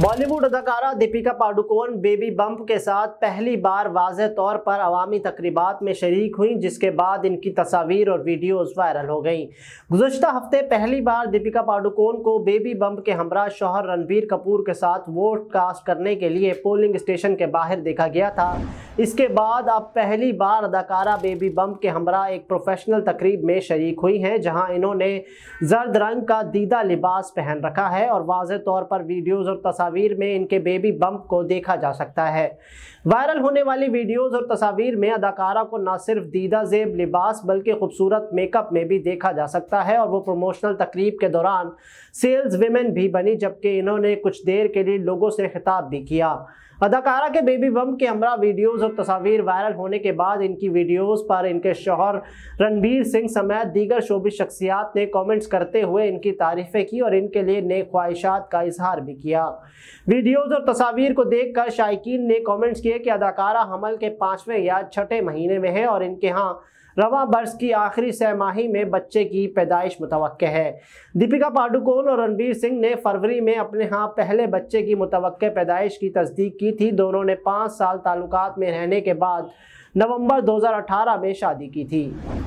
बॉलीवुड अदाकारा Deepika Padukone baby bump के साथ पहली बार वाज तौर पर अवामी तकरीबा में शरीक हुई जिसके बाद इनकी तस्वीर और वीडियोज़ वायरल हो गई गुजशत हफ्ते पहली बार दीपिका पाडुकोण को बेबी बम्प के हमरा शोहर रणबीर कपूर के साथ वोट कास्ट करने के लिए पोलिंग स्टेशन के बाहर देखा गया था इसके बाद अब पहली बार अदाकारा बेबी बम के हमरा एक प्रोफेशनल तकरीब में शरीक हुई हैं जहां इन्होंने जर्द रंग का दीदा लिबास पहन रखा है और वाज तौर पर वीडियोस और तस्वीर में इनके बेबी बम को देखा जा सकता है वायरल होने वाली वीडियोस और तस्वीर में अदाकारा को ना सिर्फ दीदा जेब लिबास बल्कि खूबसूरत मेकअप में भी देखा जा सकता है और वो प्रोमोशनल तकरीब के दौरान सेल्स वेमेन भी बनी जबकि इन्होंने कुछ देर के लिए लोगों से खिताब भी किया अदाकारा के बेबी बम के हमरा वीडियोज़ वीडियोस तस्वीर वायरल होने के बाद इनकी वीडियोस पर इनके शोहर रणबीर सिंह समेत दीगर शोबी शख्सियात ने कमेंट्स करते हुए इनकी तारीफ़ें की और इनके लिए नए ख्वाहिशात का इजहार भी किया वीडियोस और तस्वीर को देखकर शायकीन ने कमेंट्स किए कि अदाकारा हमल के पाँचवें या छठे महीने में है और इनके यहाँ रवा बर्स की आखिरी सहमाही में बच्चे की पैदाइश मुतव है दीपिका पाडुकोन और रणबीर सिंह ने फरवरी में अपने यहाँ पहले बच्चे की मुतव पैदाइश की तस्दीक की थी दोनों ने पाँच साल ताल्लुक में रहने के बाद नवंबर 2018 में शादी की थी